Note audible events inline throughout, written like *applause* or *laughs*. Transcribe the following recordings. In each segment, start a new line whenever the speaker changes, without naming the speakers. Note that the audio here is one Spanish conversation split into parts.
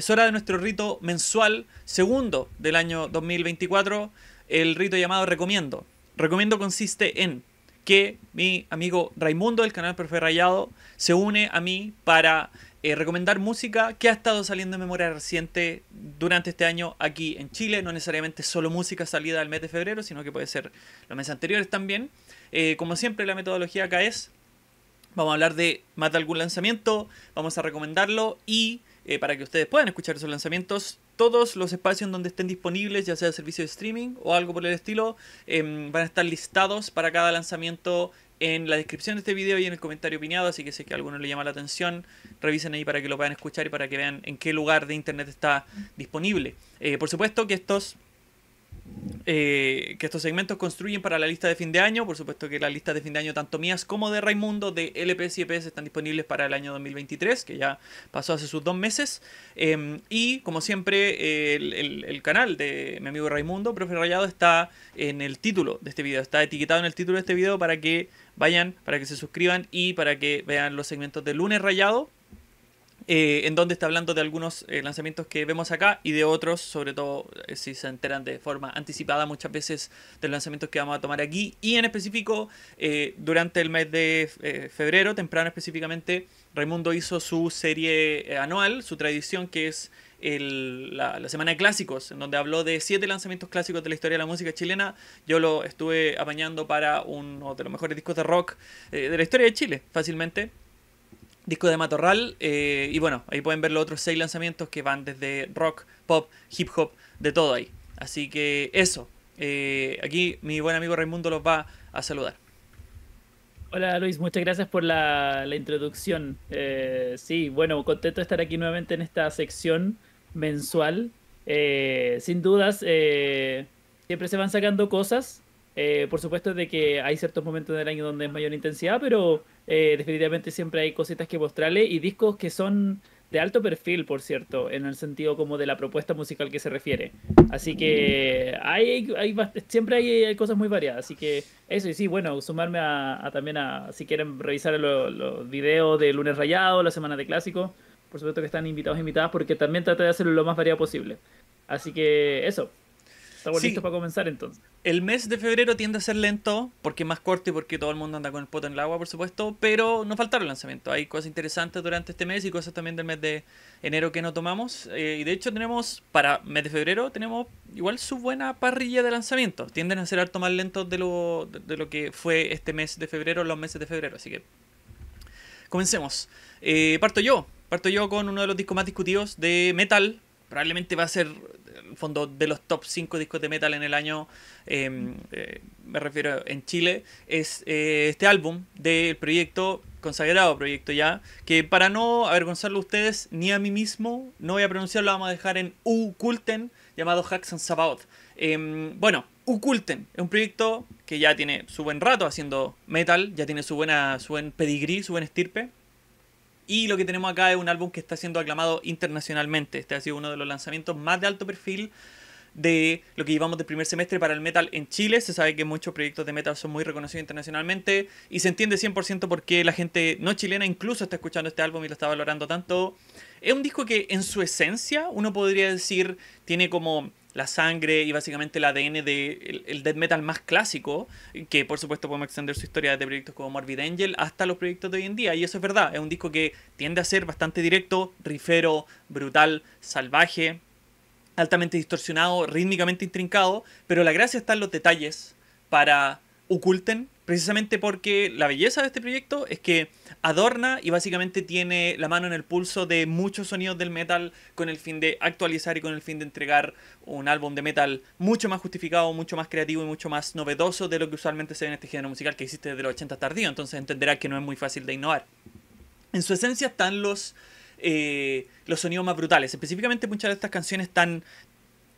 Es hora de nuestro rito mensual segundo del año 2024, el rito llamado Recomiendo. Recomiendo consiste en que mi amigo Raimundo del canal Perfe Rayado se une a mí para eh, recomendar música que ha estado saliendo en memoria reciente durante este año aquí en Chile. No necesariamente solo música salida del mes de febrero, sino que puede ser los meses anteriores también. Eh, como siempre, la metodología acá es, vamos a hablar de más de algún lanzamiento, vamos a recomendarlo y eh, para que ustedes puedan escuchar esos lanzamientos. Todos los espacios donde estén disponibles, ya sea servicio de streaming o algo por el estilo, em, van a estar listados para cada lanzamiento en la descripción de este video y en el comentario opinado, así que sé que a alguno le llama la atención, revisen ahí para que lo puedan escuchar y para que vean en qué lugar de internet está disponible. Eh, por supuesto que estos eh, que estos segmentos construyen para la lista de fin de año. Por supuesto que la lista de fin de año, tanto mías como de Raimundo, de LPS y EPS, están disponibles para el año 2023, que ya pasó hace sus dos meses. Em, y como siempre, el, el, canal de mi amigo Raimundo, Profe Rayado, está en el título de este video, está etiquetado en el título de este video para que vayan, para que se suscriban y para que vean los segmentos de lunes rayado eh, en donde está hablando de algunos eh, lanzamientos que vemos acá y de otros, sobre todo eh, si se enteran de forma anticipada muchas veces de lanzamientos que vamos a tomar aquí. Y en específico, durante el mes de febrero, temprano específicamente, Raimundo hizo su serie anual, su tradición que es la, semana de clásicos, en donde habló de siete lanzamientos clásicos de la historia de la música chilena. Yo lo estuve apañando para uno de los mejores discos de rock de la historia de Chile, fácilmente disco de Matorral. Eh, y bueno, ahí pueden ver los otros seis lanzamientos que van desde rock, pop, hip hop, de todo ahí. Así que eso. Eh, aquí mi buen amigo Raimundo los va a saludar.
Hola Luis, muchas gracias por la, introducción. Eh, sí, bueno, contento de estar aquí nuevamente en esta sección mensual. sin dudas, siempre se van sacando cosas eh, por supuesto de que hay ciertos momentos del año donde es mayor intensidad, pero eh, definitivamente siempre hay cositas que mostrarle y discos que son de alto perfil, por cierto, en el sentido como de la propuesta musical que se refiere. Así que hay, hay siempre hay, cosas muy variadas. Así que eso, y sí, bueno, sumarme a, también a, si quieren revisar los videos de Lunes Rayado, la semana de clásico, por supuesto que están invitados e invitadas porque también trata de hacerlo lo más variado
posible. Así que eso, Estamos listos para comenzar entonces. El mes de febrero tiende a ser lento, porque es más corto y porque todo el mundo anda con el poto en el agua, por supuesto, pero no faltaron lanzamientos. Hay cosas interesantes durante este mes y cosas también del mes de enero que no tomamos. Eh, y de hecho tenemos, para mes de febrero, tenemos igual su buena parrilla de lanzamientos. Tienden a ser harto más lentos de lo, lo que fue este mes de febrero, los meses de febrero. Así que comencemos. Eh, parto yo. Parto yo con uno de los discos más discutidos de metal, probablemente va a ser, en el fondo, de los top 5 discos de metal en el año, em, eh, me refiero en Chile, es eh, este álbum del proyecto consagrado proyecto ya, que para no avergonzarlo a ustedes ni a mí mismo, no voy a pronunciarlo, vamos a dejar en Ukulten, llamado Jackson and Sabaoth. Em, bueno, Ukulten es un proyecto que ya tiene su buen rato haciendo metal, ya tiene su, buena, su buen pedigrí, su buen estirpe. Y lo que tenemos acá es un álbum que está siendo aclamado internacionalmente. Este ha sido uno de los lanzamientos más de alto perfil de lo que llevamos del primer semestre para el metal en Chile. Se sabe que muchos proyectos de metal son muy reconocidos internacionalmente y se entiende 100% por qué la gente no chilena incluso está escuchando este álbum y lo está valorando tanto. Es un disco que en su esencia uno podría decir tiene como la sangre y básicamente el ADN del de el, death metal más clásico, que por supuesto podemos extender su historia desde proyectos como Morbid Angel hasta los proyectos de hoy en día. Y eso es verdad, es un disco que tiende a ser bastante directo, rifero, brutal, salvaje, altamente distorsionado, rítmicamente intrincado, pero la gracia está en los detalles para oculten, precisamente porque la belleza de este proyecto es que adorna y básicamente tiene la mano en el pulso de muchos sonidos del metal con el fin de actualizar y con el fin de entregar un álbum de metal mucho más justificado, mucho más creativo y mucho más novedoso de lo que usualmente se ve en este género musical que existe desde los 80 tardío, entonces entenderá que no es muy fácil de innovar. En su esencia están los... Eh, los sonidos más brutales. Específicamente muchas de estas canciones están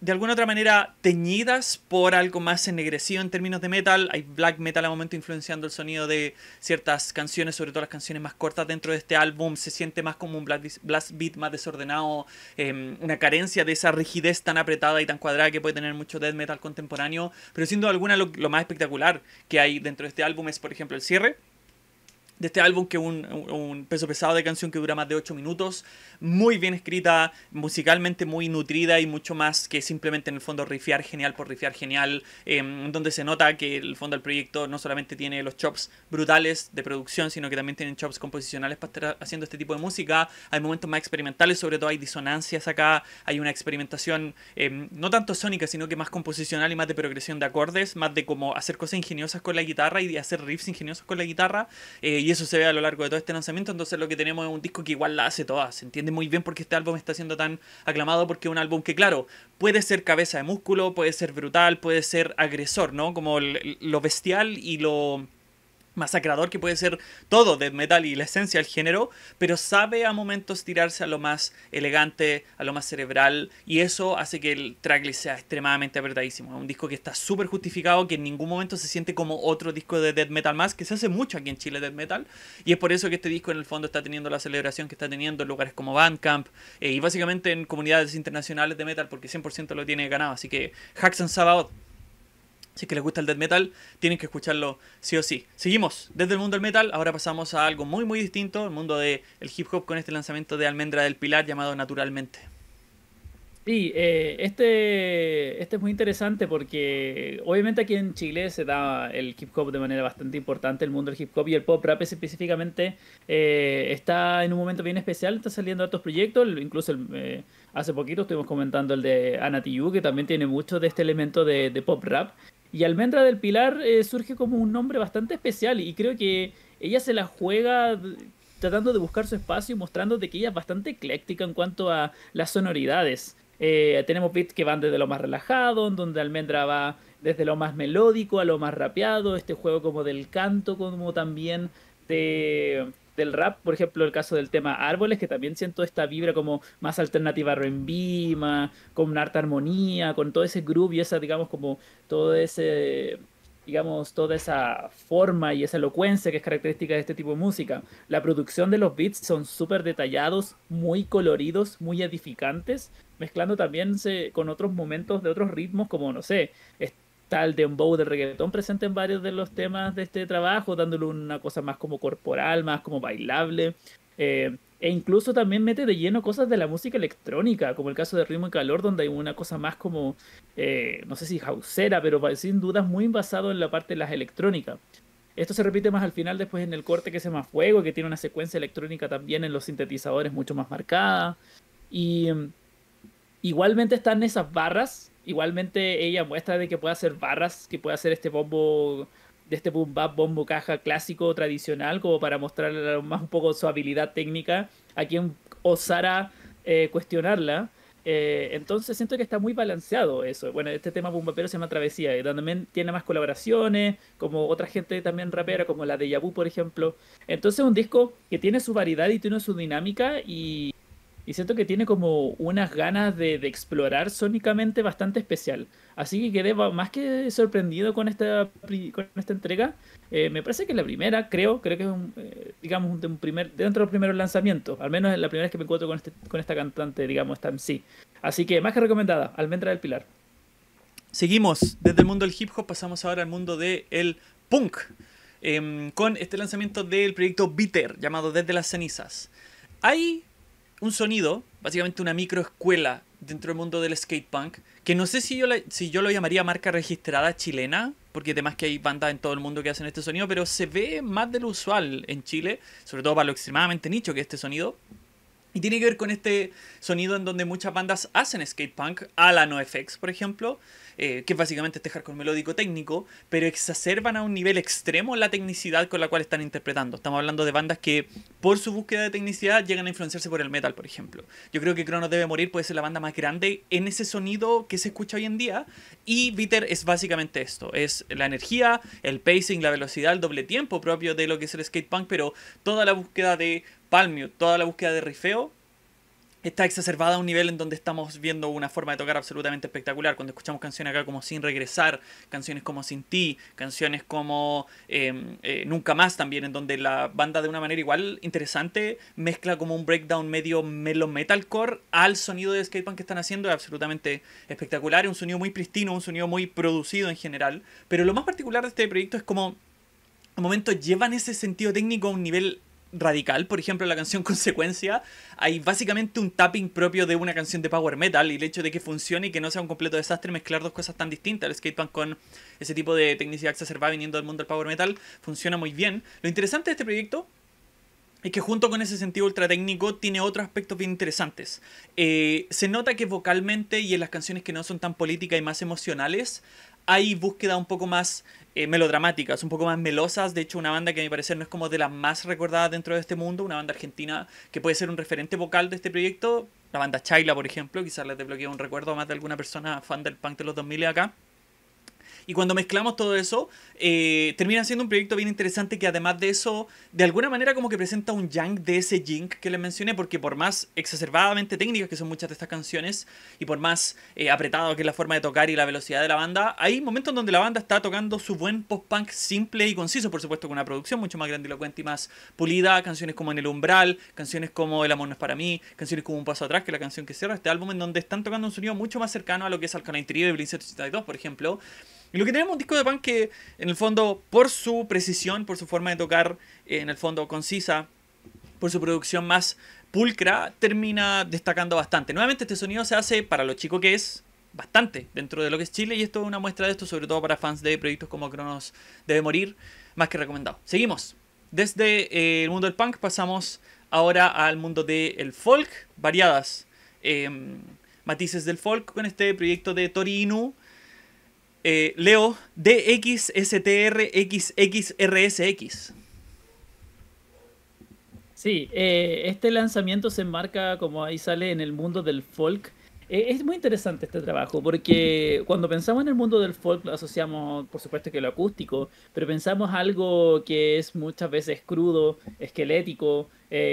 de alguna otra manera teñidas por algo más ennegrecido en términos de metal. Hay black metal al momento influenciando el sonido de ciertas canciones, sobre todo las canciones más cortas dentro de este álbum. Se siente más como un blast beat más desordenado, em, una carencia de esa rigidez tan apretada y tan cuadrada que puede tener mucho death metal contemporáneo. Pero siendo alguna lo más espectacular que hay dentro de este álbum es, por ejemplo, el cierre de este álbum, que es un, peso pesado de canción que dura más de 8 minutos, muy bien escrita, musicalmente muy nutrida y mucho más que simplemente en el fondo rifiar genial por rifiar genial, em, donde se nota que el fondo del proyecto no solamente tiene los chops brutales de producción, sino que también tienen chops composicionales para estar haciendo este tipo de música, hay momentos más experimentales, sobre todo hay disonancias acá, hay una experimentación em, no tanto sónica, sino que más composicional y más de progresión de acordes, más de como hacer cosas ingeniosas con la guitarra y de hacer riffs ingeniosos con la guitarra, eh, y eso se ve a lo largo de todo este lanzamiento. Entonces lo que tenemos es un disco que igual la hace toda. Se entiende muy bien por qué este álbum está siendo tan aclamado, porque es un álbum que, claro, puede ser cabeza de músculo, puede ser brutal, puede ser agresor, ¿no? Como lo bestial y lo masacrador que puede ser todo death metal y la esencia del género, pero sabe a momentos tirarse a lo más elegante, a lo más cerebral y eso hace que el tracklist sea extremadamente apretadísimo. un disco que está súper justificado, que en ningún momento se siente como otro disco de death metal más, que se hace mucho aquí en Chile death metal y es por eso que este disco en el fondo está teniendo la celebración que está teniendo en lugares como Bandcamp eh, y básicamente en comunidades internacionales de metal porque 100% lo tiene ganado, así que Hacks and si es que les gusta el death metal, tienen que escucharlo sí o sí. Seguimos desde el mundo del metal, ahora pasamos a algo muy muy distinto, el mundo del hip hop con este lanzamiento de Almendra del Pilar llamado Naturalmente.
Sí, eh, este, este es muy interesante porque obviamente aquí en Chile se da el hip hop de manera bastante importante, el mundo del hip hop y el pop rap específicamente eh, está en un momento bien especial, está saliendo otros proyectos, incluso eh, hace poquito estuvimos comentando el de Anatiyu que también tiene mucho de este elemento de pop rap y Almendra del Pilar eh, surge como un nombre bastante especial y creo que ella se la juega tratando de buscar su espacio y mostrándote que ella es bastante ecléctica en cuanto a las sonoridades. Eh, tenemos beats que van desde lo más relajado, donde Almendra va desde lo más melódico a lo más rapeado, este juego como del canto, como también de del rap, por ejemplo, el caso del tema Árboles, que también siento esta vibra como más alternativa a RENVIMA, con una harta armonía, con todo ese groove y esa, digamos, como todo ese digamos, toda esa forma y esa elocuencia que es característica de este tipo de música. La producción de los beats son súper detallados, muy coloridos, muy edificantes, mezclando también con otros momentos de otros ritmos como, no sé, de un bow de reggaetón presente en varios de los temas de este trabajo, dándole una cosa más como corporal, más como bailable. Eh, e incluso también mete de lleno cosas de la música electrónica, como el caso de Ritmo y Calor, donde hay una cosa más como, eh, no sé si hausera, pero sin dudas muy basado en la parte de las electrónicas. Esto se repite más al final, después en el corte que se llama Fuego, que tiene una secuencia electrónica también en los sintetizadores mucho más marcada. Y Igualmente están esas barras, igualmente ella muestra de que puede hacer barras, que puede hacer este bombo de este boom bombo caja clásico tradicional, como para mostrar más un poco su habilidad técnica a quien osara eh, cuestionarla. Eh, entonces siento que está muy balanceado eso. Bueno, este tema pero se llama Travesía, y eh, también tiene más colaboraciones, como otra gente también rapera, como la de Yabu, por ejemplo. Entonces es un disco que tiene su variedad y tiene su dinámica, y, y siento que tiene como unas ganas de, explorar sónicamente bastante especial. Así que quedé más que sorprendido con esta, esta entrega. Eh, me parece que es la primera, creo, creo que es un, eh, digamos un, primer, dentro de los primeros lanzamientos. Al menos la primera vez que me encuentro con, este, esta cantante, digamos, esta sí, Así que más
que recomendada, Almendra del Pilar. Seguimos desde el mundo del hip hop, pasamos ahora al mundo del punk. Em, con este lanzamiento del proyecto Bitter, llamado Desde las Cenizas. Hay un sonido, básicamente una microescuela dentro del mundo del skate punk, que no sé si yo, si yo lo llamaría marca registrada chilena, porque además que hay bandas en todo el mundo que hacen este sonido, pero se ve más de lo usual en Chile, sobre todo para lo extremadamente nicho que es este sonido. Y tiene que ver con este sonido en donde muchas bandas hacen skate punk, a la NoFX, por ejemplo, eh, que es básicamente este melódico técnico, pero exacerban a un nivel extremo la tecnicidad con la cual están interpretando. Estamos hablando de bandas que, por su búsqueda de tecnicidad, llegan a influenciarse por el metal, por ejemplo. Yo creo que Cronos Debe Morir puede ser la banda más grande en ese sonido que se escucha hoy en día, y Bitter es básicamente esto: es la energía, el pacing, la velocidad, el doble tiempo propio de lo que es el skate punk, pero toda la búsqueda de palmio, toda la búsqueda de rifeo, está exacerbada a un nivel en donde estamos viendo una forma de tocar absolutamente espectacular. Cuando escuchamos canciones acá como Sin Regresar, canciones como Sin Ti, canciones como em, eh, Nunca Más también, en donde la banda de una manera igual interesante mezcla como un breakdown medio melo metalcore al sonido de skatepunk que están haciendo, es absolutamente espectacular, un sonido muy pristino, un sonido muy producido en general. Pero lo más particular de este proyecto es como... Al momento llevan ese sentido técnico a un nivel radical. Por ejemplo, la canción *laughs* Consecuencia, hay básicamente un tapping propio de una canción de power metal y el hecho de que funcione y que no sea un completo desastre mezclar dos cosas tan distintas, el punk con ese tipo de tecnicidad va viniendo del mundo del power metal, funciona muy bien. Lo interesante de este proyecto es que junto con ese sentido ultra técnico tiene otros aspectos bien interesantes. Eh, se nota que vocalmente y en las canciones que no son tan políticas y más emocionales, hay búsqueda un poco más eh, melodramáticas, un poco más melosas. De hecho, una banda que a mi parecer no es como de las más recordadas dentro de este mundo, una banda argentina que puede ser un referente vocal de este proyecto. La banda Chaila, por ejemplo, quizás les desbloquee un recuerdo más de alguna persona fan del punk de los 2000 acá. Y cuando mezclamos todo eso, eh, termina siendo un proyecto bien interesante que además de eso, de alguna manera como que presenta un yang de ese jink que les mencioné, porque por más exacerbadamente técnicas que son muchas de estas canciones, y por más eh, apretado que es la forma de tocar y la velocidad de la banda, hay momentos donde la banda está tocando su buen post-punk simple y conciso, por supuesto, con una producción mucho más grandilocuente y más pulida, canciones como En el Umbral, canciones como El Amor no es para mí, canciones como Un Paso Atrás, que es la canción que cierra este álbum, en donde están tocando un sonido mucho más cercano a lo que es canal Interior de Blink 182, por ejemplo, y lo que tenemos es un disco de punk que, en el fondo, por su precisión, por su forma de tocar, eh, en el fondo concisa, por su producción más pulcra, termina destacando bastante. Nuevamente, este sonido se hace, para lo chico que es, bastante dentro de lo que es Chile, y esto es una muestra de esto, sobre todo para fans de proyectos como Cronos Debe Morir, más que recomendado. Seguimos. Desde eh, el mundo del punk pasamos ahora al mundo del folk, variadas em, matices del folk, con este proyecto de Tori Inu, eh, leo DXSTRXXRSX. Sí,
eh, este lanzamiento se enmarca, como ahí sale, en el mundo del folk. Eh, es muy interesante este trabajo, porque cuando pensamos en el mundo del folk, lo asociamos, por supuesto, que lo acústico, pero pensamos algo que es muchas veces crudo, esquelético,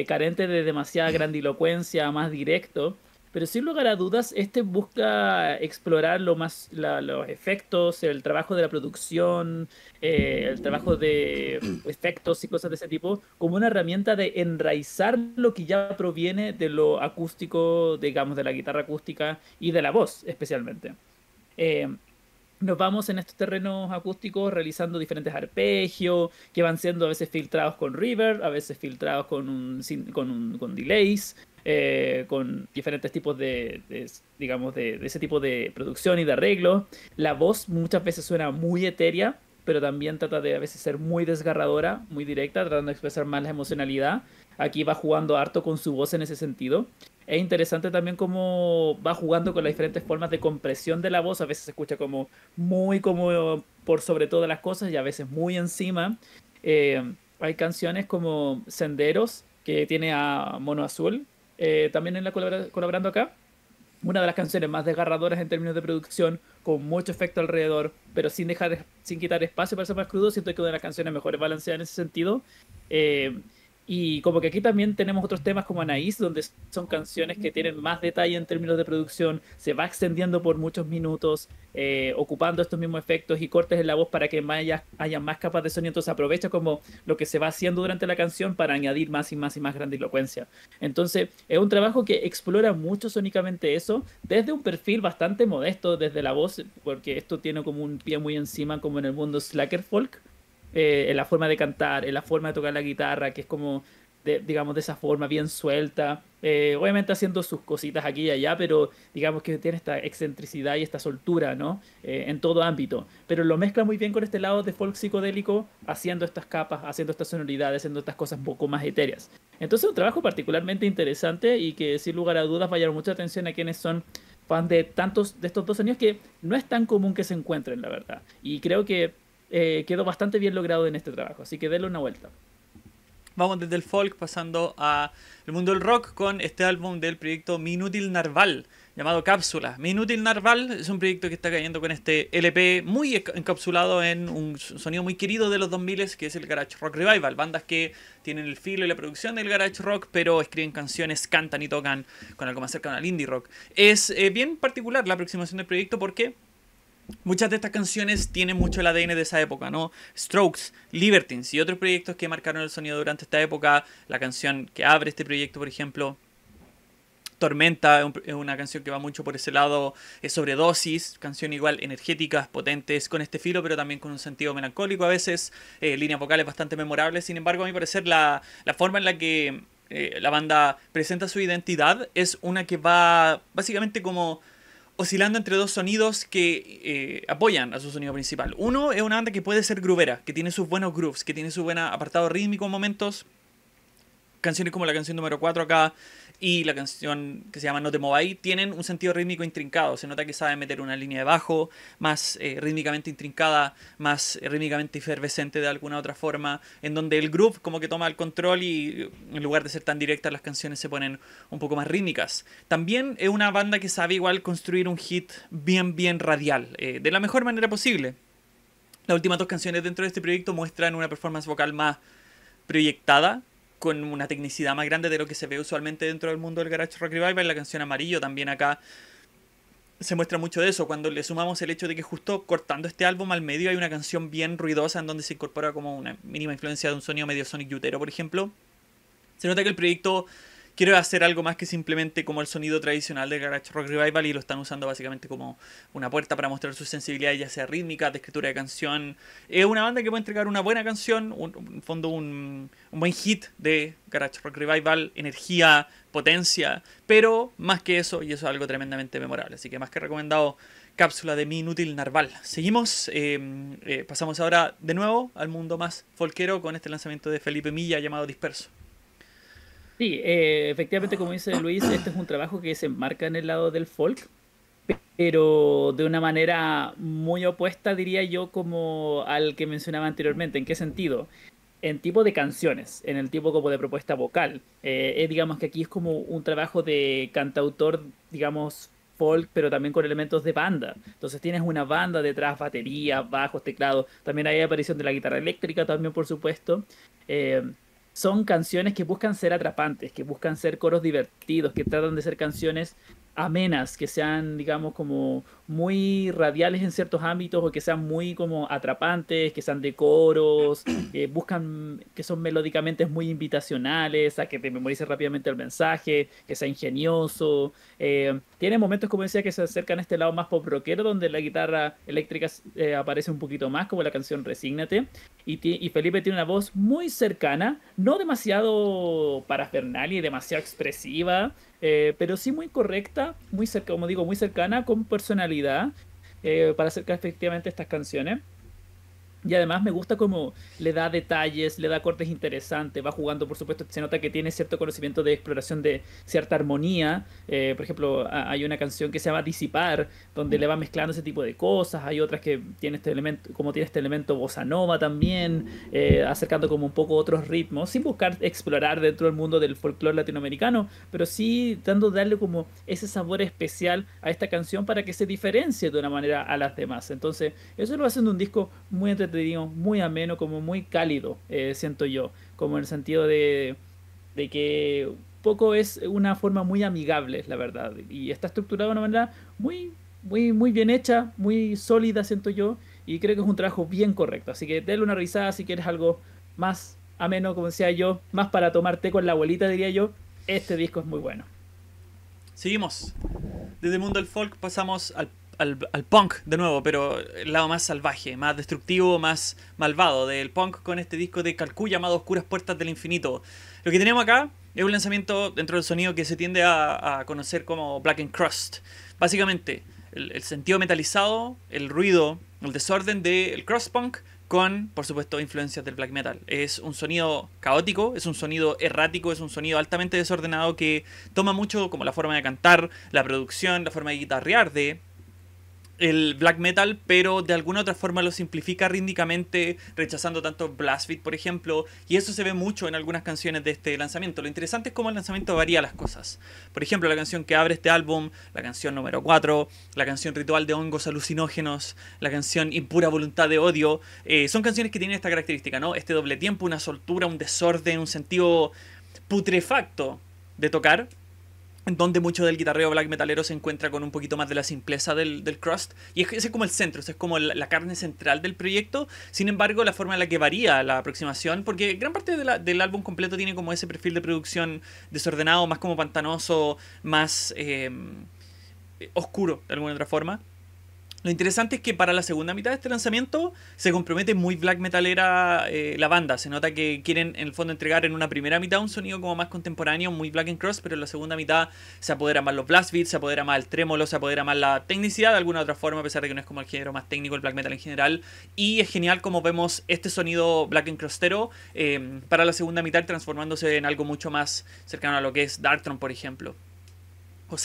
carente de demasiada grandilocuencia, más directo. Pero sin lugar a dudas, este busca explorar lo más, los efectos, el trabajo de la producción, eh, el trabajo de efectos y cosas de ese tipo, como una herramienta de enraizar lo que ya proviene de lo acústico, digamos, de la guitarra acústica y de la voz especialmente. Eh, nos vamos en estos terrenos acústicos realizando diferentes arpegios que van siendo a veces filtrados con reverb, a veces filtrados con, un, con, un, con delays, eh, con diferentes tipos de, digamos, de, ese tipo de producción y de arreglo. La voz muchas veces suena muy etérea, pero también trata de a veces ser muy desgarradora, muy directa, tratando de expresar más la emocionalidad. Aquí va jugando harto con su voz en ese sentido. Es interesante también cómo va jugando con las diferentes formas de compresión de la voz. A veces se escucha como muy como por sobre todas las cosas y a veces muy encima. Eh, hay canciones como Senderos, que tiene a Mono Azul, eh, también en la colaborando acá. Una de las canciones más desgarradoras en términos de producción, con mucho efecto alrededor, pero sin dejar sin quitar espacio para ser más crudo, siento que una de las canciones mejores balanceadas en ese sentido. Eh, y como que aquí también tenemos otros temas como Anaís, donde son canciones que tienen más detalle en términos de producción, se va extendiendo por muchos minutos, eh, ocupando estos mismos efectos y cortes en la voz para que haya, haya más capas de sonido. Entonces aprovecha como lo que se va haciendo durante la canción para añadir más y más y más grandilocuencia. Entonces es un trabajo que explora mucho sónicamente eso, desde un perfil bastante modesto, desde la voz, porque esto tiene como un pie muy encima como en el mundo slacker folk eh, en la forma de cantar, en la forma de tocar la guitarra, que es como, digamos, de esa forma bien suelta. Eh, obviamente haciendo sus cositas aquí y allá, pero digamos que tiene esta excentricidad y esta soltura, ¿no? Eh, en todo ámbito. Pero lo mezcla muy bien con este lado de folk psicodélico, haciendo estas capas, haciendo estas sonoridades, haciendo estas cosas un poco más etéreas. Entonces, es un trabajo particularmente interesante y que sin lugar a dudas va a llamar mucha atención a quienes son fans de tantos de estos dos años que no es tan común que se encuentren, la verdad. Y creo que eh, quedó
bastante bien logrado en este trabajo. Así que denle una vuelta. Vamos desde el folk pasando al mundo del rock con este álbum del proyecto Minútil Narval llamado Cápsula. Minútil Narval es un proyecto que está cayendo con este LP muy encapsulado en un sonido muy querido de los 2000 que es el Garage Rock Revival. Bandas que tienen el filo y la producción del Garage Rock, pero escriben canciones, cantan y tocan con algo más cercano al indie rock. Es eh, bien particular la aproximación del proyecto porque Muchas de estas canciones tienen mucho el ADN de esa época, ¿no? Strokes, Libertines y otros proyectos que marcaron el sonido durante esta época. La canción que abre este proyecto, por ejemplo, Tormenta es una canción que va mucho por ese lado, es sobredosis, canción igual energética, potentes, con este filo, pero también con un sentido melancólico a veces, eh, líneas vocales bastante memorables. Sin embargo, a mi parecer, la, la forma en la que eh, la banda presenta su identidad es una que va básicamente como oscilando entre dos sonidos que eh, apoyan a su sonido principal. Uno es una banda que puede ser grubera que tiene sus buenos grooves, que tiene su buen apartado rítmico en momentos. Canciones como la canción número 4 acá, y la canción que se llama No te Ahí, tienen un sentido rítmico intrincado. Se nota que sabe meter una línea de bajo más eh, rítmicamente intrincada, más eh, rítmicamente efervescente de alguna otra forma, en donde el groove como que toma el control y en lugar de ser tan directas las canciones se ponen un poco más rítmicas. También es una banda que sabe igual construir un hit bien, bien radial, eh, de la mejor manera posible. Las últimas dos canciones dentro de este proyecto muestran una performance vocal más proyectada, con una tecnicidad más grande de lo que se ve usualmente dentro del mundo del Garage Rock Revival. La canción Amarillo también acá se muestra mucho de eso. Cuando le sumamos el hecho de que justo cortando este álbum al medio hay una canción bien ruidosa en donde se incorpora como una mínima influencia de un sonido medio Sonic Yutero, por ejemplo. Se nota que el proyecto quiero hacer algo más que simplemente como el sonido tradicional de Garage Rock Revival y lo están usando básicamente como una puerta para mostrar su sensibilidad, ya sea rítmica, de escritura de canción. Es una banda que puede entregar una buena canción, un, fondo, un, buen hit de Garage Rock Revival, energía, potencia, pero más que eso, y eso es algo tremendamente memorable. Así que más que recomendado, cápsula de mi inútil narval. Seguimos, em, eh, pasamos ahora de nuevo al mundo más folquero con este lanzamiento de Felipe Milla llamado Disperso.
Sí, eh, efectivamente, como dice Luis, este es un trabajo que se enmarca en el lado del folk, pero de una manera muy opuesta, diría yo, como al que mencionaba anteriormente. ¿En qué sentido? En tipo de canciones, en el tipo como de propuesta vocal. Eh, eh, digamos que aquí es como un trabajo de cantautor, digamos, folk, pero también con elementos de banda. Entonces tienes una banda detrás, batería, bajos, teclado. También hay aparición de la guitarra eléctrica, también, por supuesto son canciones que buscan ser atrapantes, que buscan ser coros divertidos, que tratan de ser canciones amenas, que sean, digamos, como muy radiales en ciertos ámbitos o que sean muy como atrapantes, que sean de coros, *clears throat* eh, buscan que son melódicamente muy invitacionales, a que te memorices rápidamente el mensaje, que sea ingenioso. Eh, tiene momentos, como decía, que se acercan a este lado más pop rockero, donde la guitarra eléctrica eh, aparece un poquito más, como la canción Resígnate. Y, Felipe tiene una voz muy cercana, no demasiado parafernal y demasiado expresiva, pero sí muy correcta, muy cerca, como digo, muy cercana con personalidad eh, para acercar efectivamente estas canciones. Y además me gusta como le da detalles, le da cortes interesantes, va jugando, por supuesto, se nota que tiene cierto conocimiento de exploración de cierta armonía. Eh, por ejemplo, hay una canción que se llama Disipar, donde le va mezclando ese tipo de cosas. Hay otras que tiene este elemento, como tiene este elemento bossa nova también, eh, acercando como un poco otros ritmos, sin buscar explorar dentro del mundo del folclore latinoamericano, pero sí dando darle como ese sabor especial a esta canción para que se diferencie de una manera a las demás. Entonces, eso lo va haciendo un disco muy entretenido digo muy ameno, como muy cálido, eh, siento yo, como en el sentido de, de que poco es una forma muy amigable, la verdad, y está estructurado de una manera muy, muy, muy bien hecha, muy sólida, siento yo, y creo que es un trabajo bien correcto, así que déle una revisada si quieres algo más ameno, como decía yo, más para tomarte con la abuelita, diría yo, este disco es muy bueno.
Seguimos. Desde mundo del folk pasamos al al, punk de nuevo, pero el lado más salvaje, más destructivo, más malvado del punk con este disco de Calcú llamado Oscuras Puertas del Infinito. Lo que tenemos acá es un lanzamiento dentro del sonido que se tiende a, conocer como Black and Crust. Básicamente, el, sentido metalizado, el ruido, el desorden del cross punk con, por supuesto, influencias del black metal. Es un sonido caótico, es un sonido errático, es un sonido altamente desordenado que toma mucho como la forma de cantar, la producción, la forma de guitarrear de el black metal, pero de alguna otra forma lo simplifica ríndicamente, rechazando tanto beat por ejemplo, y eso se ve mucho en algunas canciones de este lanzamiento. Lo interesante es cómo el lanzamiento varía las cosas. Por ejemplo, la canción que abre este álbum, la canción número 4, la canción Ritual de hongos alucinógenos, la canción Impura voluntad de odio, eh, son canciones que tienen esta característica, ¿no? Este doble tiempo, una soltura, un desorden, un sentido putrefacto de tocar en donde mucho del guitarreo black metalero se encuentra con un poquito más de la simpleza del, crust. Y ese es como el centro, es como la, carne central del proyecto. Sin embargo, la forma en la que varía la aproximación, porque gran parte del álbum completo tiene como ese perfil de producción desordenado, más como pantanoso, más eh, oscuro de alguna otra forma. Lo interesante es que para la segunda mitad de este lanzamiento se compromete muy black metalera eh, la banda. Se nota que quieren en el fondo entregar en una primera mitad un sonido como más contemporáneo, muy black and cross, pero en la segunda mitad se apodera más los blast beats, se apodera más el trémolo, se apodera más la tecnicidad de alguna otra forma, a pesar de que no es como el género más técnico el black metal en general. Y es genial como vemos este sonido black and eh, para la segunda mitad transformándose en algo mucho más cercano a lo que es Darktron, por ejemplo o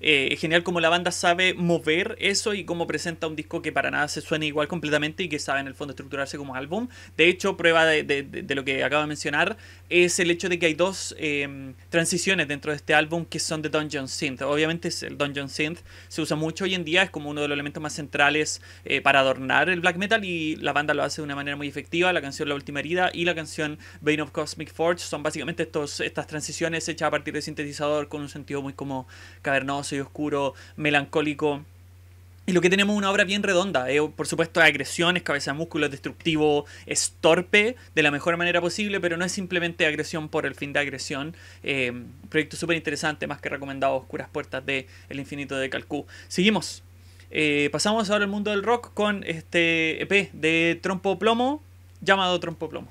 eh, es genial cómo la banda sabe mover eso y cómo presenta un disco que para nada se suena igual completamente y que sabe en el fondo estructurarse como álbum. De hecho, prueba de, lo que acabo de mencionar es el hecho de que hay dos em, transiciones dentro de este álbum que son de Dungeon Synth. Obviamente el Dungeon Synth se usa mucho hoy en día, es como uno de los elementos más centrales eh, para adornar el black metal y la banda lo hace de una manera muy efectiva. La canción La Última Herida y la canción Bane of Cosmic Forge son básicamente estos, estas transiciones hechas a partir de sintetizador con un sentido muy como cavernoso y oscuro, melancólico. Y lo que tenemos es una obra bien redonda. Eh, por supuesto, agresiones, cabeza de músculo, destructivo, estorpe de la mejor manera posible, pero no es simplemente agresión por el fin de agresión. Eh, proyecto súper interesante, más que recomendado, Oscuras Puertas de El Infinito de Calcú. Seguimos. Eh, pasamos ahora al mundo del rock con este EP de Trompo Plomo, llamado Trompo Plomo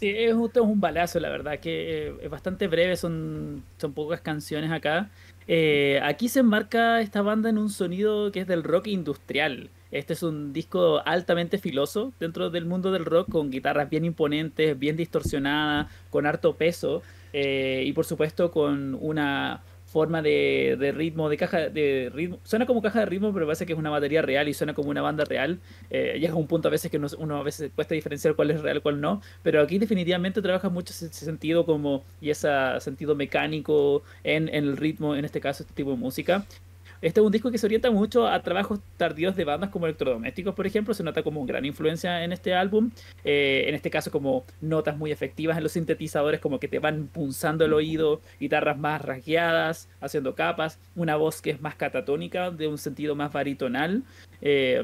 es un, balazo, la verdad, que eh, es bastante breve, son, son pocas canciones acá. Eh, aquí se enmarca esta banda en un sonido que es del rock industrial. Este es un disco altamente filoso dentro del mundo del rock, con guitarras bien imponentes, bien distorsionadas, con harto peso eh, y por supuesto con una, forma de, ritmo, de caja de ritmo. Suena como caja de ritmo, pero parece que es una batería real y suena como una banda real. Eh, llega es un punto a veces que uno, a veces cuesta diferenciar cuál es real, cuál no. Pero aquí definitivamente trabaja mucho ese, sentido como y ese sentido mecánico en, en, el ritmo, en este caso, este tipo de música. Este es un disco que se orienta mucho a trabajos tardíos de bandas como Electrodomésticos, por ejemplo. Se nota como una gran influencia en este álbum. Eh, en este caso, como notas muy efectivas en los sintetizadores, como que te van punzando el oído, guitarras más rasgueadas, haciendo capas, una voz que es más catatónica, de un sentido más baritonal. Eh,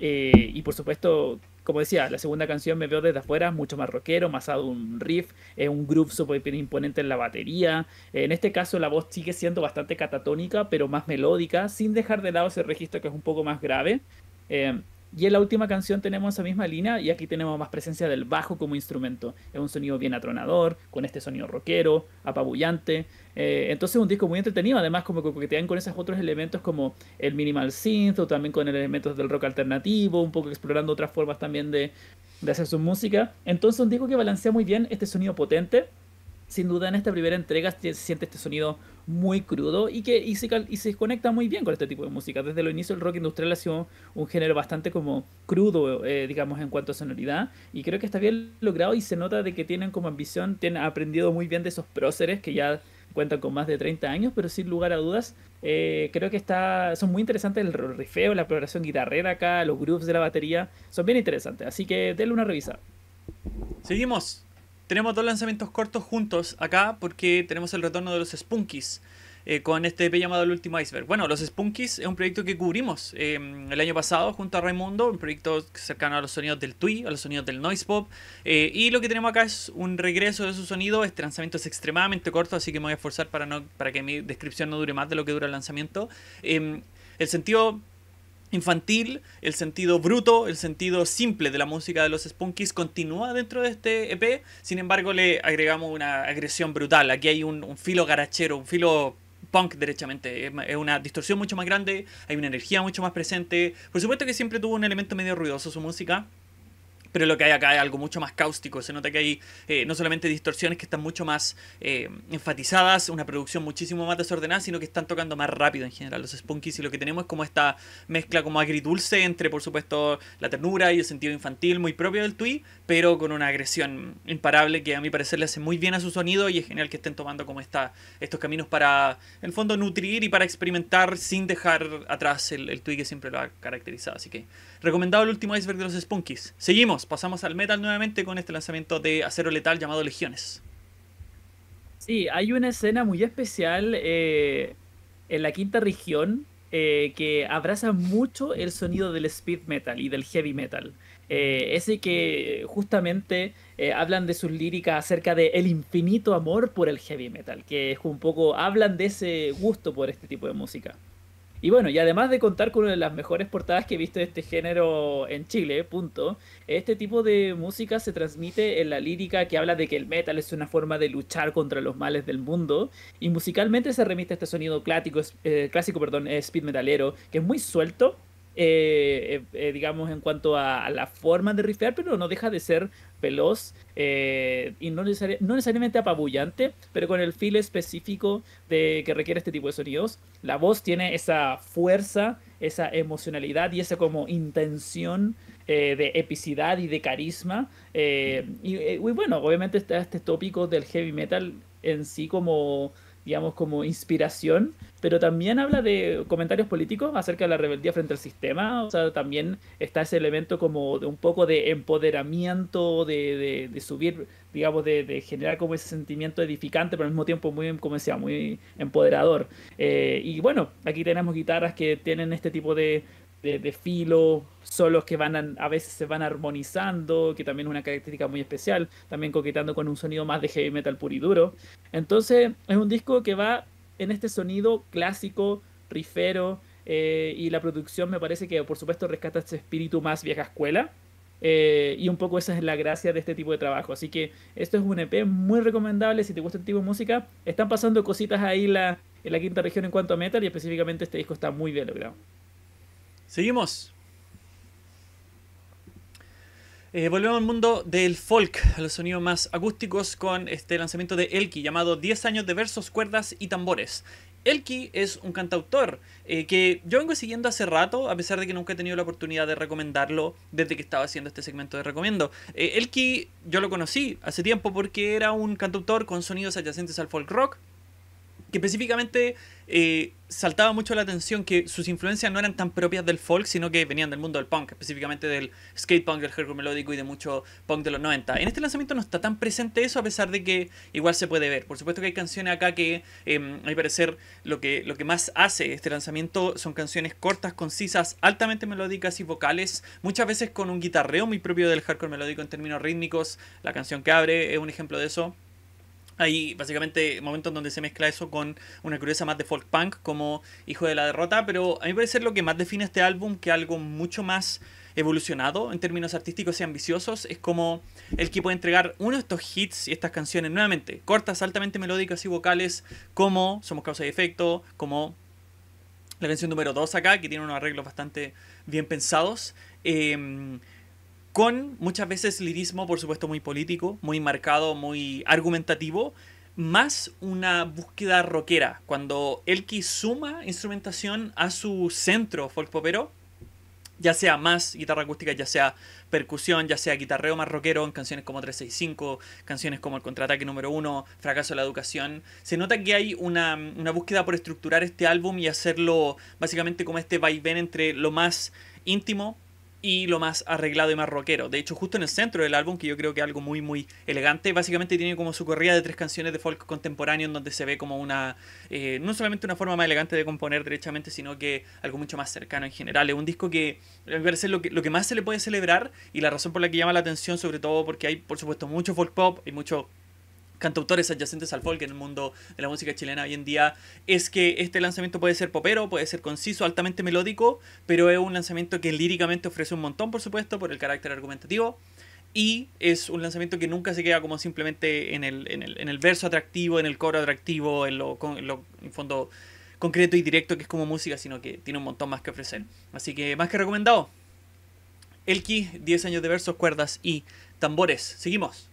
eh, y por supuesto, como decía, la segunda canción me veo desde afuera, mucho más rockero, más a un riff, eh, un groove súper imponente en la batería. En este caso la voz sigue siendo bastante catatónica, pero más melódica, sin dejar de lado ese registro que es un poco más grave. Eh, y en la última canción tenemos esa misma línea y aquí tenemos más presencia del bajo como instrumento. Es un sonido bien atronador, con este sonido rockero, apabullante. Eh, entonces es un disco muy entretenido, además como que te dan con esos otros elementos como el minimal synth o también con elementos del rock alternativo, un poco explorando otras formas también de, de hacer su música. Entonces un disco que balancea muy bien este sonido potente sin duda en esta primera entrega se siente este sonido muy crudo y que y se, y conecta muy bien con este tipo de música. Desde el inicio el rock industrial ha sido un género bastante como crudo, eh, digamos, en cuanto a sonoridad y creo que está bien logrado y se nota de que tienen como ambición, tienen aprendido muy bien de esos próceres que ya cuentan con más de 30 años, pero sin lugar a dudas, eh, creo que está, son muy interesantes el riffeo, la progresión guitarrera acá, los grooves de la batería, son bien interesantes,
así que denle una revisada. Seguimos tenemos dos lanzamientos cortos juntos acá porque tenemos el retorno de los Spoonkies eh, con este EP llamado El Último Iceberg. Bueno, Los Spoonkies es un proyecto que cubrimos eh, el año pasado junto a Raimundo, un proyecto cercano a los sonidos del Twi, a los sonidos del Noise Pop. Eh, y lo que tenemos acá es un regreso de su sonido. Este lanzamiento es extremadamente corto, así que me voy a esforzar para, no, para que mi descripción no dure más de lo que dura el lanzamiento. Em, el sentido infantil, el sentido bruto, el sentido simple de la música de los Spunkies continúa dentro de este EP, sin embargo le agregamos una agresión brutal, aquí hay un, un filo garachero, un filo punk derechamente, es una distorsión mucho más grande, hay una energía mucho más presente, por supuesto que siempre tuvo un elemento medio ruidoso su música, pero lo que hay acá es algo mucho más cáustico. Se nota que hay eh, no solamente distorsiones que están mucho más eh, enfatizadas, una producción muchísimo más desordenada, sino que están tocando más rápido en general los Spunkies. Y lo que tenemos es como esta mezcla como agridulce entre, por supuesto, la ternura y el sentido infantil muy propio del tweet pero con una agresión imparable que a mi parecer le hace muy bien a su sonido y es genial que estén tomando como está estos caminos para, en el fondo, nutrir y para experimentar sin dejar atrás el, el tweet que siempre lo ha caracterizado. Así que recomendado el último iceberg de los Spunkies. Seguimos, pasamos al metal nuevamente con este lanzamiento de acero letal llamado Legiones.
Sí, hay una escena muy especial eh, en la quinta región eh, que abraza mucho el sonido del speed metal y del heavy metal. Eh, ese que justamente eh, hablan de sus líricas acerca de el infinito amor por el heavy metal, que es un poco, hablan de ese gusto por este tipo de música. Y bueno, y además de contar con una de las mejores portadas que he visto de este género en Chile, punto, este tipo de música se transmite en la lírica que habla de que el metal es una forma de luchar contra los males del mundo, y musicalmente se remite a este sonido clásico, eh, clásico perdón, speed metalero, que es muy suelto, eh, eh, eh, digamos, en cuanto a, la forma de rifear, pero no deja de ser veloz eh, y no, necesariamente apabullante, pero con el feel específico de, que requiere este tipo de sonidos. La voz tiene esa fuerza, esa emocionalidad y esa como intención de epicidad y de carisma. Y, y, bueno, obviamente está este tópico del heavy metal en sí como digamos, como inspiración, pero también habla de comentarios políticos acerca de la rebeldía frente al sistema, o sea, también está ese elemento como de un poco de empoderamiento, de, de, subir, digamos, de, de, generar como ese sentimiento edificante, pero al mismo tiempo muy, como decía, muy empoderador. Eh, y bueno, aquí tenemos guitarras que tienen este tipo de de, filo, solos que van a, veces se van armonizando, que también es una característica muy especial, también coquetando con un sonido más de heavy metal puro y duro. Entonces es un disco que va en este sonido clásico, rifero, eh, y la producción me parece que por supuesto rescata este espíritu más vieja escuela. Eh, y un poco esa es la gracia de este tipo de trabajo. Así que esto es un EP muy recomendable si te gusta el tipo de música. Están pasando cositas ahí la, en la quinta región en cuanto a metal y específicamente este disco está muy
bien logrado. Seguimos. Eh, volvemos al mundo del folk, a los sonidos más acústicos, con este lanzamiento de Elki llamado 10 años de versos, cuerdas y tambores. Elki es un cantautor eh, que yo vengo siguiendo hace rato, a pesar de que nunca he tenido la oportunidad de recomendarlo desde que estaba haciendo este segmento de Recomiendo. Eh, Elki yo lo conocí hace tiempo porque era un cantautor con sonidos adyacentes al folk rock, que específicamente eh, saltaba mucho la atención que sus influencias no eran tan propias del folk, sino que venían del mundo del punk, específicamente del skate punk, del hardcore melódico y de mucho punk de los 90. En este lanzamiento no está tan presente eso, a pesar de que igual se puede ver. Por supuesto que hay canciones acá que, eh, a mi parecer, lo que, lo que más hace este lanzamiento son canciones cortas, concisas, altamente melódicas y vocales, muchas veces con un guitarreo muy propio del hardcore melódico en términos rítmicos. La canción que abre es un ejemplo de eso. Hay básicamente momentos donde se mezcla eso con una curiosa más de folk punk como Hijo de la Derrota, pero a mí parece lo que más define este álbum que algo mucho más evolucionado en términos artísticos y ambiciosos es como el que puede entregar uno de estos hits y estas canciones nuevamente, cortas, altamente melódicas y vocales como Somos Causa y Efecto, como la canción número 2 acá, que tiene unos arreglos bastante bien pensados. Em, con muchas veces lirismo, por supuesto, muy político, muy marcado, muy argumentativo, más una búsqueda rockera. Cuando Elki suma instrumentación a su centro folk popero, ya sea más guitarra acústica, ya sea percusión, ya sea guitarreo más rockero en canciones como 365, canciones como El Contraataque número 1, Fracaso de la Educación. Se nota que hay una, una búsqueda por estructurar este álbum y hacerlo básicamente como este vaivén entre lo más íntimo, y lo más arreglado y más rockero. De hecho, justo en el centro del álbum, que yo creo que es algo muy, muy elegante, básicamente tiene como su corrida de tres canciones de folk contemporáneo, en donde se ve como una, eh, no solamente una forma más elegante de componer derechamente, sino que algo mucho más cercano en general. Es un disco que me parece lo que, lo que más se le puede celebrar y la razón por la que llama la atención, sobre todo porque hay, por supuesto, mucho folk pop y mucho cantautores adyacentes al folk en el mundo de la música chilena hoy en día es que este lanzamiento puede ser popero, puede ser conciso, altamente melódico, pero es un lanzamiento que líricamente ofrece un montón, por supuesto, por el carácter argumentativo. Y es un lanzamiento que nunca se queda como simplemente en el, verso atractivo, en el coro atractivo, en lo, en lo en fondo concreto y directo que es como música, sino que tiene un montón más que ofrecer. Así que más que recomendado. Elki, 10 años de versos, cuerdas y tambores. Seguimos.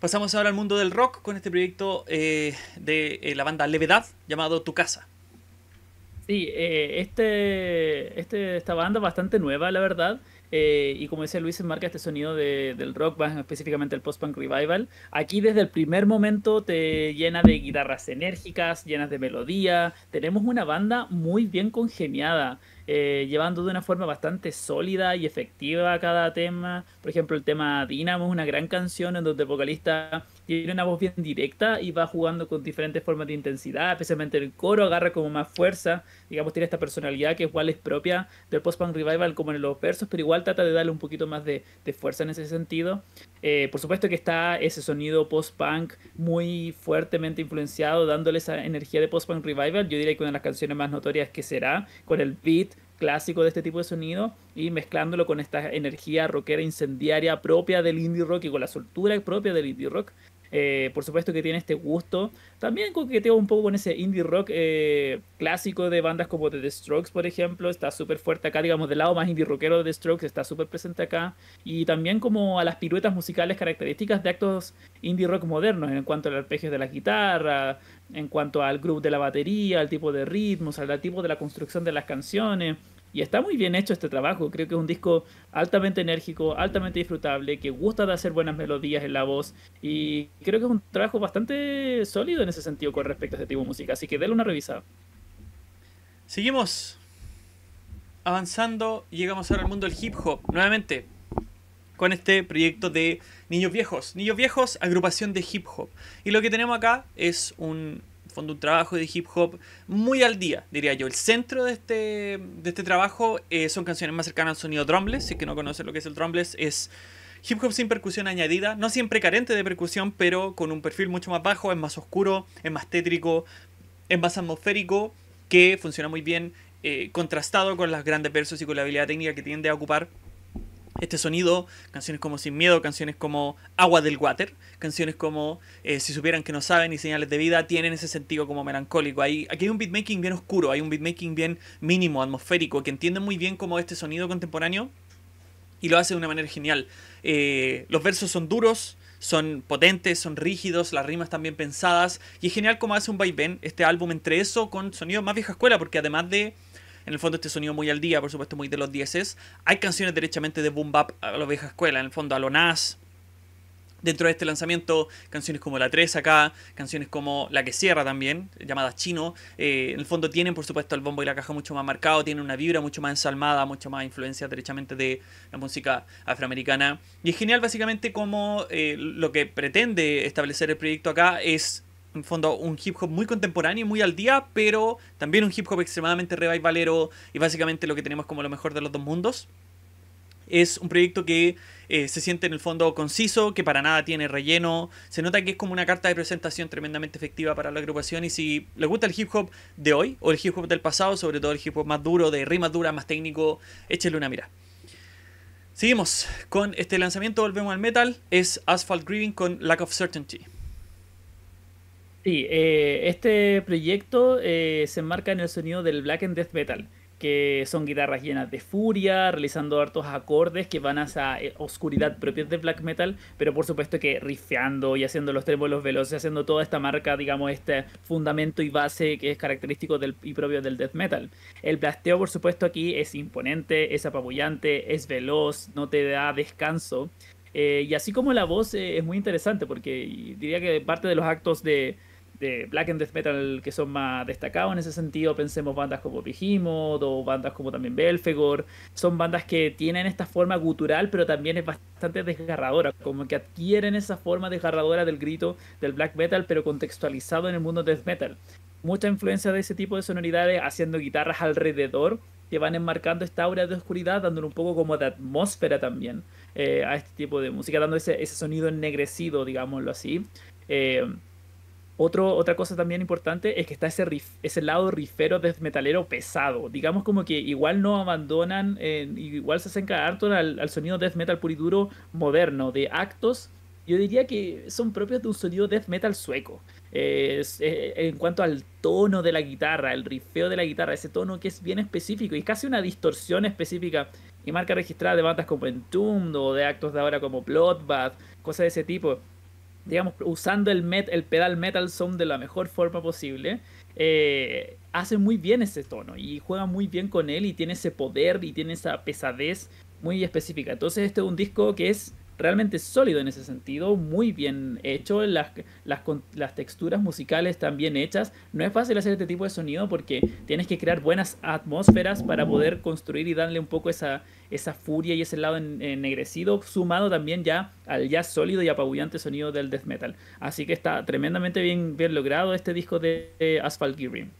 Pasamos ahora al mundo del rock con este proyecto eh, de eh, la banda Levedad llamado Tu Casa. Sí, eh,
este, este, esta banda bastante nueva, la verdad. y como decía Luis, enmarca este sonido del rock, más específicamente el post-punk revival. Aquí desde el primer momento te llena de guitarras enérgicas, llenas de melodía. Tenemos una banda muy bien congeniada. Eh, llevando de una forma bastante sólida y efectiva cada tema. Por ejemplo, el tema Dynamo es una gran canción en donde el vocalista tiene una voz bien directa y va jugando con diferentes formas de intensidad, especialmente el coro agarra como más fuerza, digamos, tiene esta personalidad que igual es propia del post-punk revival como en los versos, pero igual trata de darle un poquito más de, de fuerza en ese sentido. Eh, por supuesto que está ese sonido post-punk muy fuertemente influenciado, dándole esa energía de post-punk revival. Yo diría que una de las canciones más notorias que será, con el beat clásico de este tipo de sonido y mezclándolo con esta energía rockera incendiaria propia del indie rock y con la soltura propia del indie rock. Eh, por supuesto que tiene este gusto. También coqueteo un poco con ese indie rock eh, clásico de bandas como The Strokes, por ejemplo. Está súper fuerte acá, digamos, del lado más indie rockero de The Strokes, está súper presente acá. Y también como a las piruetas musicales características de actos indie rock modernos, en cuanto al arpegio de la guitarra, en cuanto al groove de la batería, al tipo de ritmos, al tipo de la construcción de las canciones. Y está muy bien hecho este trabajo. Creo que es un disco altamente enérgico, altamente disfrutable, que gusta de hacer buenas melodías en la voz. Y creo que es un trabajo bastante
sólido en ese sentido con respecto a este tipo de música. Así que déle una revisada. Seguimos avanzando y llegamos ahora al mundo del hip hop. Nuevamente, con este proyecto de Niños Viejos. Niños Viejos, agrupación de hip hop. Y lo que tenemos acá es un fondo un trabajo de hip hop muy al día, diría yo. El centro de este, de este trabajo eh, son canciones más cercanas al sonido drumless, si que no conocen lo que es el drumless, es hip hop sin percusión añadida, no siempre carente de percusión, pero con un perfil mucho más bajo, es más oscuro, es más tétrico, es más atmosférico, que funciona muy bien eh, contrastado con las grandes versos y con la habilidad técnica que tiende a ocupar este sonido, canciones como Sin Miedo, canciones como Agua del Water, canciones como eh, Si supieran que no saben y Señales de Vida, tienen ese sentido como melancólico. Hay, aquí hay un beatmaking bien oscuro, hay un beatmaking bien mínimo, atmosférico, que entiende muy bien cómo este sonido contemporáneo y lo hace de una manera genial. Eh, los versos son duros, son potentes, son rígidos, las rimas están bien pensadas. Y es genial cómo hace un vaivén este álbum entre eso con sonido más vieja escuela, porque además de en el fondo este sonido muy al día, por supuesto muy de los dieces. Hay canciones derechamente de boom bap a la vieja escuela, en el fondo a lo Nas. Dentro de este lanzamiento, canciones como La 3 acá, canciones como La que cierra también, llamada Chino, eh, en el fondo tienen por supuesto el bombo y la caja mucho más marcado, tienen una vibra mucho más ensalmada, mucho más influencia derechamente de la música afroamericana. Y es genial básicamente como eh, lo que pretende establecer el proyecto acá es en fondo un hip hop muy contemporáneo y muy al día, pero también un hip hop extremadamente revivalero y básicamente lo que tenemos como lo mejor de los dos mundos. Es un proyecto que eh, se siente en el fondo conciso, que para nada tiene relleno. Se nota que es como una carta de presentación tremendamente efectiva para la agrupación. Y si le gusta el hip hop de hoy o el hip hop del pasado, sobre todo el hip hop más duro, de rimas duras, más técnico, échenle una mira. Seguimos con este lanzamiento, volvemos al metal. Es Asphalt Grieving con Lack of Certainty. Sí, eh, este proyecto eh, se enmarca en el sonido del Black and Death Metal,
que son guitarras llenas de furia, realizando hartos acordes que van a esa eh, oscuridad propia del black metal, pero por supuesto que rifeando y haciendo los trémolos veloces, haciendo toda esta marca, digamos, este fundamento y base que es característico del, y propio del death metal. El plasteo, por supuesto, aquí es imponente, es apabullante, es veloz, no te da descanso. y así como la voz es muy interesante, porque diría que parte de los actos de de black and death metal que son más destacados en ese sentido. Pensemos bandas como Behemoth o bandas como también Belfegor. Son bandas que tienen esta forma gutural, pero también es bastante desgarradora. Como que adquieren esa forma desgarradora del grito del black metal, pero contextualizado en el mundo death metal. Mucha influencia de ese tipo de sonoridades haciendo guitarras alrededor que van enmarcando esta aura de oscuridad, dándole un poco como de atmósfera también eh, a este tipo de música, dando ese, ese sonido ennegrecido, digámoslo así. Eh, otra cosa también importante es que está ese, ese lado rifero de metalero pesado. Digamos como que igual no abandonan, igual se hacen harto al, al, sonido death metal puro y duro moderno, de actos. Yo diría que son propios de un sonido death metal sueco. Eh, en cuanto al tono de la guitarra, el rifeo de la guitarra, ese tono que es bien específico y casi una distorsión específica y marca registrada de bandas como Entombed o de actos de ahora como Bloodbath, cosas de ese tipo digamos, usando el, pedal Metal Sound de la mejor forma posible, eh, hace muy bien ese tono y juega muy bien con él y tiene ese poder y tiene esa pesadez muy específica. Entonces este es un disco que es realmente sólido en ese sentido, muy bien hecho, las, texturas musicales están bien hechas. No es fácil hacer este tipo de sonido porque tienes que crear buenas atmósferas para poder construir y darle un poco esa, furia y ese lado ennegrecido, sumado también ya al ya sólido y apabullante sonido del death metal. Así que está tremendamente bien,
logrado este disco de, Asphalt Green.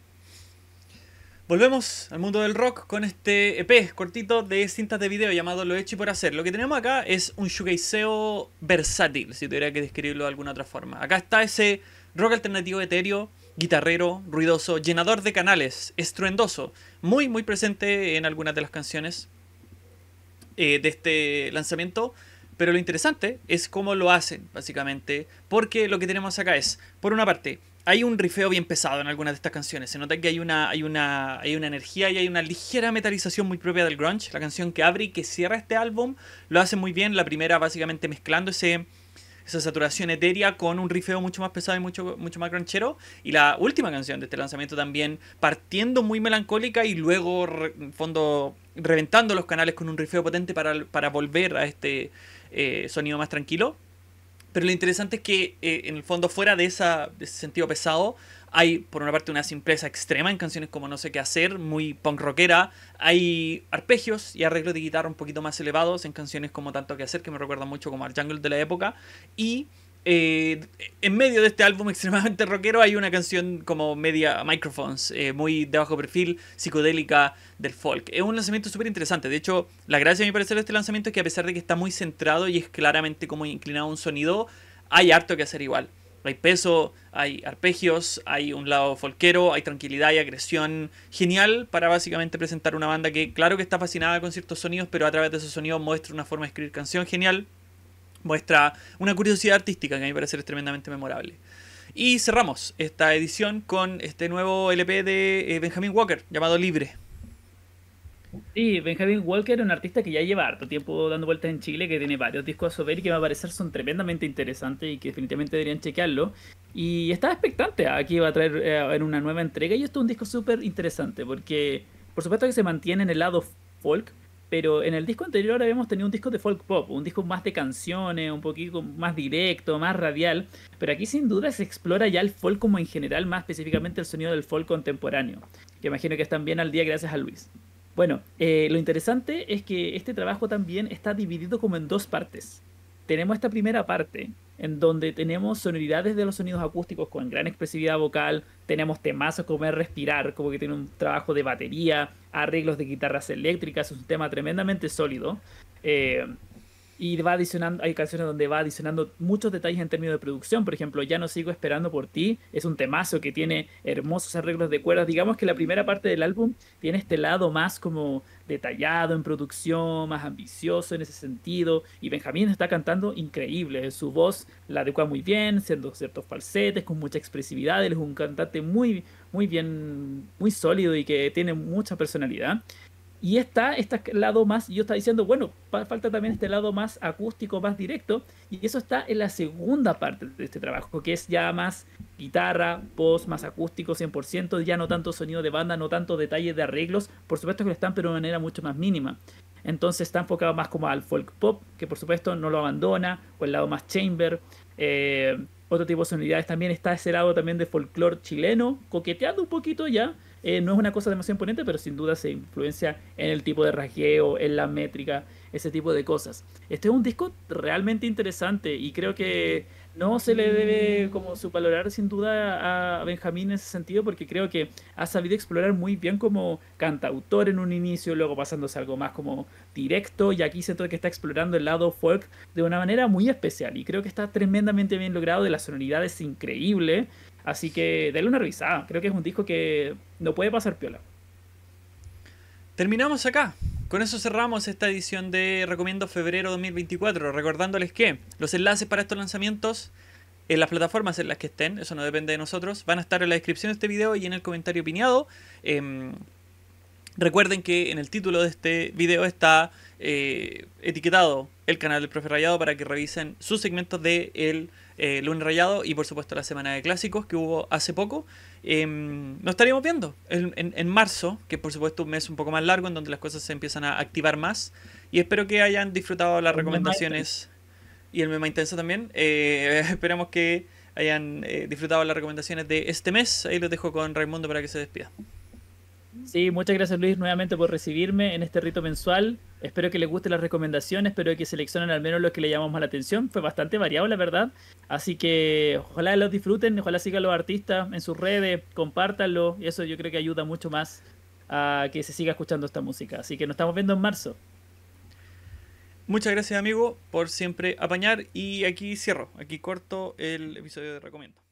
Volvemos al mundo del rock con este EP cortito de cintas de video llamado Lo hecho y por hacer. Lo que tenemos acá es un shoegazeo versátil, si tuviera que describirlo de alguna otra forma. Acá está ese rock alternativo etéreo, guitarrero, ruidoso, llenador de canales, estruendoso, muy muy presente en algunas de las canciones eh, de este lanzamiento. Pero lo interesante es cómo lo hacen, básicamente, porque lo que tenemos acá es, por una parte, hay un rifeo bien pesado en algunas de estas canciones. Se nota que hay una, hay una, hay una energía y hay una ligera metalización muy propia del grunge. La canción que abre y que cierra este álbum lo hace muy bien. La primera básicamente mezclando ese, esa saturación etérea con un rifeo mucho más pesado y mucho, mucho más granchero. Y la última canción de este lanzamiento también partiendo muy melancólica y luego, en fondo, reventando los canales con un rifeo potente para, volver a este eh, sonido más tranquilo. Pero lo interesante es que, eh, en el fondo, fuera de, ese sentido pesado, hay, por una parte, una simpleza extrema en canciones como No sé qué hacer, muy punk rockera. Hay arpegios y arreglos de guitarra un poquito más elevados en canciones como Tanto que hacer, que me recuerda mucho como al jungle de la época. Y eh, en medio de este álbum *laughs* extremadamente rockero hay una canción como media microphones, eh, muy de bajo perfil, psicodélica del folk. Es un lanzamiento súper interesante. De hecho, la gracia a mi parecer de este lanzamiento es que a pesar de que está muy centrado y es claramente como inclinado a un sonido, hay harto que hacer igual. Hay peso, hay arpegios, hay un lado folquero, hay tranquilidad y agresión. Genial para básicamente presentar una banda que, claro que está fascinada con ciertos sonidos, pero a través de esos sonidos muestra una forma de escribir canción genial muestra una curiosidad artística que a mí parece es tremendamente memorable. Y cerramos esta edición con este nuevo LP de eh, Benjamin Walker llamado Libre.
Sí, Benjamin Walker es un artista que ya lleva harto tiempo dando vueltas en Chile, que tiene varios discos a su y que me va a parecer son tremendamente interesantes y que definitivamente deberían chequearlo. Y estaba expectante ah, aquí va a traer eh, una nueva entrega y esto es un disco súper interesante porque por supuesto que se mantiene en el lado folk, pero en el disco anterior habíamos tenido un disco de folk pop, un disco más de canciones, un poquito más directo, más radial, pero aquí sin duda se explora ya el folk como en general, más específicamente el sonido del folk contemporáneo, que imagino que están bien al día gracias a Luis. Bueno, eh, lo interesante es que este trabajo también está dividido como en dos partes. Tenemos esta primera parte, en donde tenemos sonoridades de los sonidos acústicos con gran expresividad vocal, tenemos temazos como el respirar, como que tiene un trabajo de batería, arreglos de guitarras eléctricas, un tema tremendamente sólido. Eh, y va adicionando, hay canciones donde va adicionando muchos detalles en términos de producción, por ejemplo, Ya no sigo esperando por ti, es un temazo que tiene hermosos arreglos de cuerdas, digamos que la primera parte del álbum tiene este lado más como detallado en producción, más ambicioso en ese sentido, y Benjamín está cantando increíble, su voz la adecua muy bien, siendo ciertos falsetes, con mucha expresividad, él es un cantante muy, muy bien, muy sólido y que tiene mucha personalidad. Y está este lado más, yo estaba diciendo, bueno, falta también este lado más acústico, más directo, y eso está en la segunda parte de este trabajo, que es ya más guitarra, voz, más acústico 100%, ya no tanto sonido de banda, no tanto detalle de arreglos, por supuesto que lo están, pero de manera mucho más mínima. Entonces está enfocado más como al folk pop, que por supuesto no lo abandona, o el lado más chamber, eh, otro tipo de sonoridades. También está ese lado también de folclore chileno, coqueteando un poquito ya, eh, no es una cosa demasiado imponente, pero sin duda se influencia en el tipo de rasgueo, en la métrica, ese tipo de cosas. Este es un disco realmente interesante y creo que no se le debe como subvalorar sin duda a Benjamín en ese sentido porque creo que ha sabido explorar muy bien como cantautor en un inicio, luego pasándose algo más como directo y aquí siento que está explorando el lado folk de una manera muy especial y creo que está tremendamente bien logrado, de la sonoridad es increíble Así que
dale una revisada. Creo que es un disco que no puede pasar piola. Terminamos acá. Con eso cerramos esta edición de Recomiendo Febrero 2024. Recordándoles que los enlaces para estos lanzamientos en las plataformas en las que estén, eso no depende de nosotros, van a estar en la descripción de este video y en el comentario opinado. Em, Recuerden que en el título de este video está eh, etiquetado el canal del Profe Rayado para que revisen sus segmentos de el eh, Lunes Rayado y por supuesto la semana de clásicos que hubo hace poco. nos em, estaríamos viendo en, marzo, que por supuesto un mes un poco más largo en donde las cosas se empiezan a activar más. Y espero que hayan disfrutado las recomendaciones y el meme intenso también. Eh, *laughs* esperamos que hayan disfrutado las recomendaciones de este mes. Ahí los dejo con Raimundo para que se despida.
Sí, muchas gracias Luis nuevamente por recibirme en este rito mensual. Espero que les gusten las recomendaciones, espero que seleccionen al menos los que le llamamos la atención. Fue bastante variado, la verdad. Así que ojalá los disfruten, ojalá sigan los artistas en sus redes, compártanlo. Y eso yo creo que ayuda mucho más a que se siga escuchando esta música. Así que nos estamos viendo en marzo.
Muchas gracias amigo por siempre apañar y aquí cierro, aquí corto el episodio de Recomiendo.